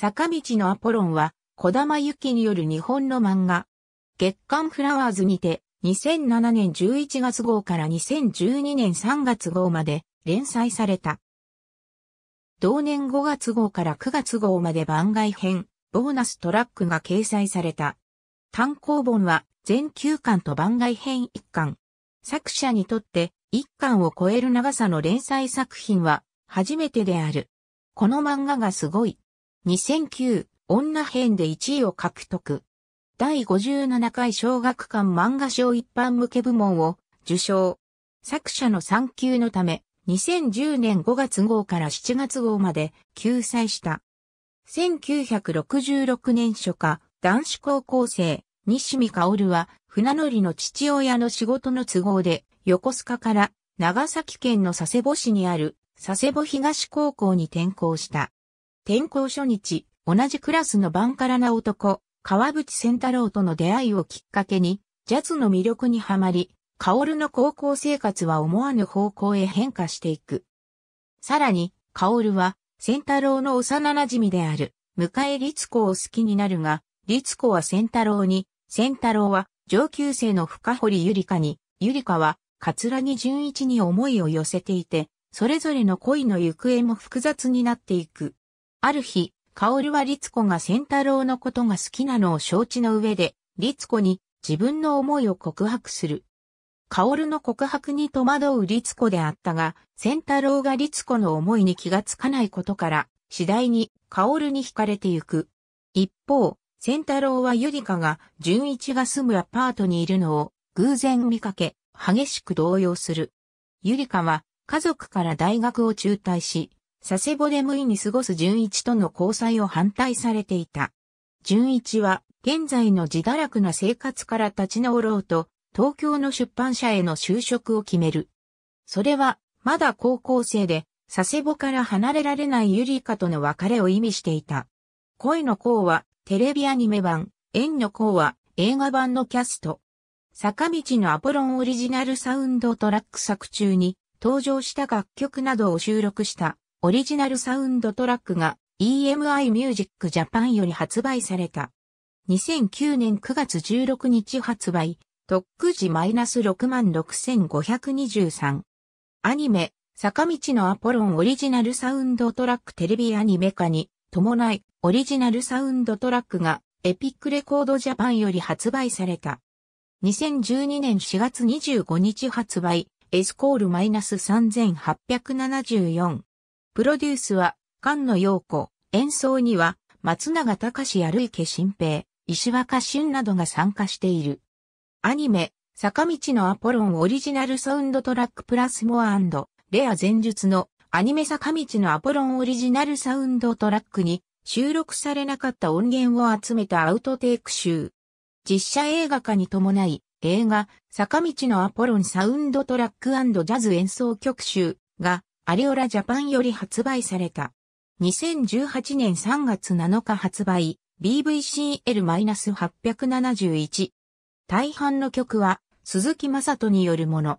坂道のアポロンは、小玉由紀による日本の漫画。月刊フラワーズにて、2007年11月号から2012年3月号まで連載された。同年5月号から9月号まで番外編、ボーナストラックが掲載された。単行本は全9巻と番外編1巻。作者にとって1巻を超える長さの連載作品は初めてである。この漫画がすごい。2009女編で1位を獲得。第57回小学館漫画賞一般向け部門を受賞。作者の産休のため、2010年5月号から7月号まで救済した。1966年初夏、男子高校生、西見薫は、船乗りの父親の仕事の都合で、横須賀から長崎県の佐世保市にある佐世保東高校に転校した。転校初日、同じクラスのバンカラな男、川淵仙太郎との出会いをきっかけに、ジャズの魅力にはまり、薫の高校生活は思わぬ方向へ変化していく。さらに、薫は、仙太郎の幼馴染である、迎え律子を好きになるが、律子は仙太郎に、仙太郎は上級生の深堀ゆりかに、ゆりかは、桂木純一に思いを寄せていて、それぞれの恋の行方も複雑になっていく。ある日、薫は律子が仙太郎のことが好きなのを承知の上で、律子に自分の思いを告白する。薫の告白に戸惑う律子であったが、仙太郎が律子の思いに気がつかないことから、次第に薫に惹かれてゆく。一方、仙太郎はゆりかが純一が住むアパートにいるのを偶然見かけ、激しく動揺する。ゆりかは家族から大学を中退し、佐世保で無意に過ごす純一との交際を反対されていた。純一は、現在の自堕落な生活から立ち直ろうと、東京の出版社への就職を決める。それは、まだ高校生で、佐世保から離れられないユリカとの別れを意味していた。恋の項は、テレビアニメ版、縁の項は、映画版のキャスト。坂道のアポロンオリジナルサウンドトラック作中に登場した楽曲などを収録したオリジナルサウンドトラックが EMI ミュージックジャパンより発売された。2009年9月16日発売、特区時 -66,523。アニメ、坂道のアポロンオリジナルサウンドトラックテレビアニメ化に伴いオリジナルサウンドトラックがエピックレコードジャパンより発売された。2012年4月25日発売、エスコールマイナス -3874。プロデュースは、菅野陽子、演奏には、松永隆やる池新平、石若俊などが参加している。アニメ、坂道のアポロンオリジナルサウンドトラックプラスモアレア前述のアニメ坂道のアポロンオリジナルサウンドトラックに収録されなかった音源を集めたアウトテイク集。実写映画化に伴い映画坂道のアポロンサウンドトラックジャズ演奏曲集がアリオラジャパンより発売された。2018年3月7日発売、BVCL-871。大半の曲は、鈴木雅人によるもの。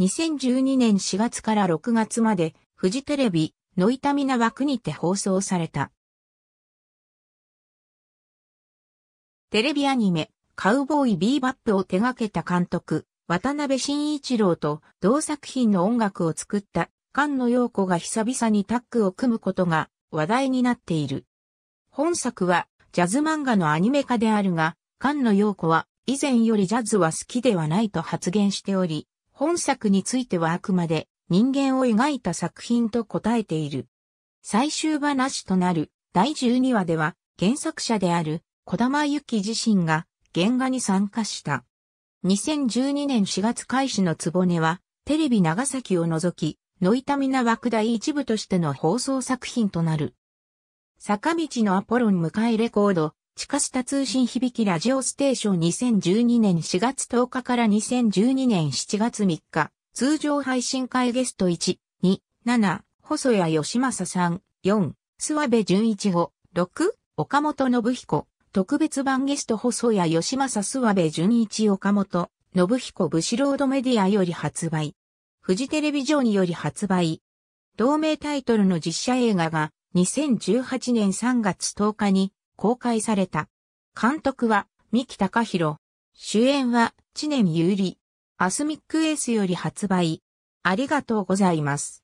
2012年4月から6月まで、フジテレビ、の痛みな枠にて放送された。テレビアニメ、カウボーイビーバップを手掛けた監督、渡辺慎一郎と同作品の音楽を作った菅野陽子が久々にタッグを組むことが話題になっている。本作はジャズ漫画のアニメ化であるが、菅野陽子は以前よりジャズは好きではないと発言しており、本作についてはあくまで人間を描いた作品と答えている。最終話となる第12話では原作者である小玉由紀自身が原画に参加した。2012年4月開始のつぼねはテレビ長崎を除きノイタミナ枠第一部としての放送作品となる。坂道のアポロン迎えレコード、地下下通信響きラジオステーション2012年4月10日から2012年7月3日、通常配信会ゲスト1、2、7、細谷義正さん、4、諏訪部淳一5、6、岡本信彦、特別版ゲスト細谷義正諏訪部淳一岡本、信彦武士ロードメディアより発売。フジテレビジョンにより発売。同名タイトルの実写映画が2018年3月10日に公開された。監督は三木隆弘。主演は知念優里。アスミックエースより発売。ありがとうございます。